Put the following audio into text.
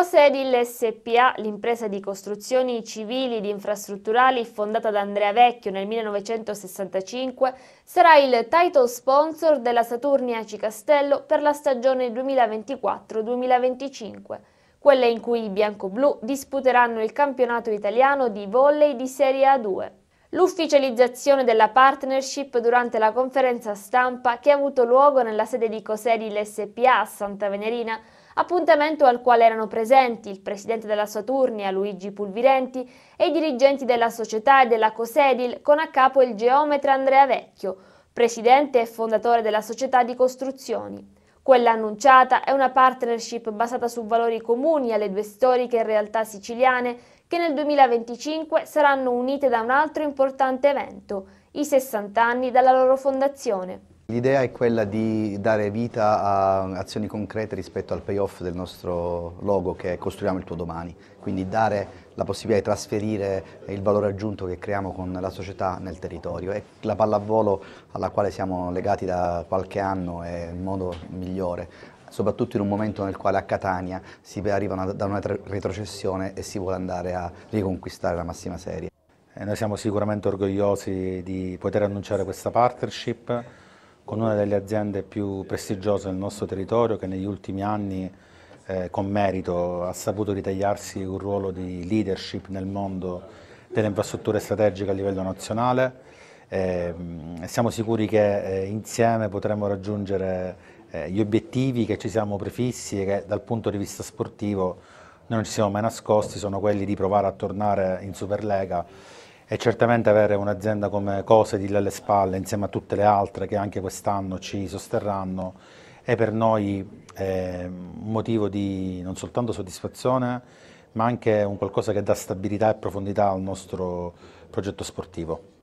Cosedil SPA, l'impresa di costruzioni civili ed infrastrutturali fondata da Andrea Vecchio nel 1965, sarà il title sponsor della Saturnia Cicastello per la stagione 2024-2025, quella in cui i bianco-blu disputeranno il campionato italiano di volley di Serie A2. L'ufficializzazione della partnership durante la conferenza stampa che ha avuto luogo nella sede di Cosedil SPA a Santa Venerina appuntamento al quale erano presenti il presidente della Saturnia Luigi Pulvirenti e i dirigenti della società e della Cosedil con a capo il geometra Andrea Vecchio, presidente e fondatore della società di costruzioni. Quella annunciata è una partnership basata su valori comuni alle due storiche realtà siciliane che nel 2025 saranno unite da un altro importante evento, i 60 anni dalla loro fondazione. L'idea è quella di dare vita a azioni concrete rispetto al payoff del nostro logo che è Costruiamo il tuo domani, quindi dare la possibilità di trasferire il valore aggiunto che creiamo con la società nel territorio e la pallavolo alla quale siamo legati da qualche anno è il modo migliore soprattutto in un momento nel quale a Catania si arriva da una retrocessione e si vuole andare a riconquistare la massima serie. E noi siamo sicuramente orgogliosi di poter annunciare questa partnership con una delle aziende più prestigiose del nostro territorio che negli ultimi anni eh, con merito ha saputo ritagliarsi un ruolo di leadership nel mondo delle infrastrutture strategiche a livello nazionale. Eh, siamo sicuri che eh, insieme potremo raggiungere eh, gli obiettivi che ci siamo prefissi e che dal punto di vista sportivo noi non ci siamo mai nascosti, sono quelli di provare a tornare in Superlega e certamente avere un'azienda come di alle spalle insieme a tutte le altre che anche quest'anno ci sosterranno è per noi eh, un motivo di non soltanto soddisfazione ma anche un qualcosa che dà stabilità e profondità al nostro progetto sportivo.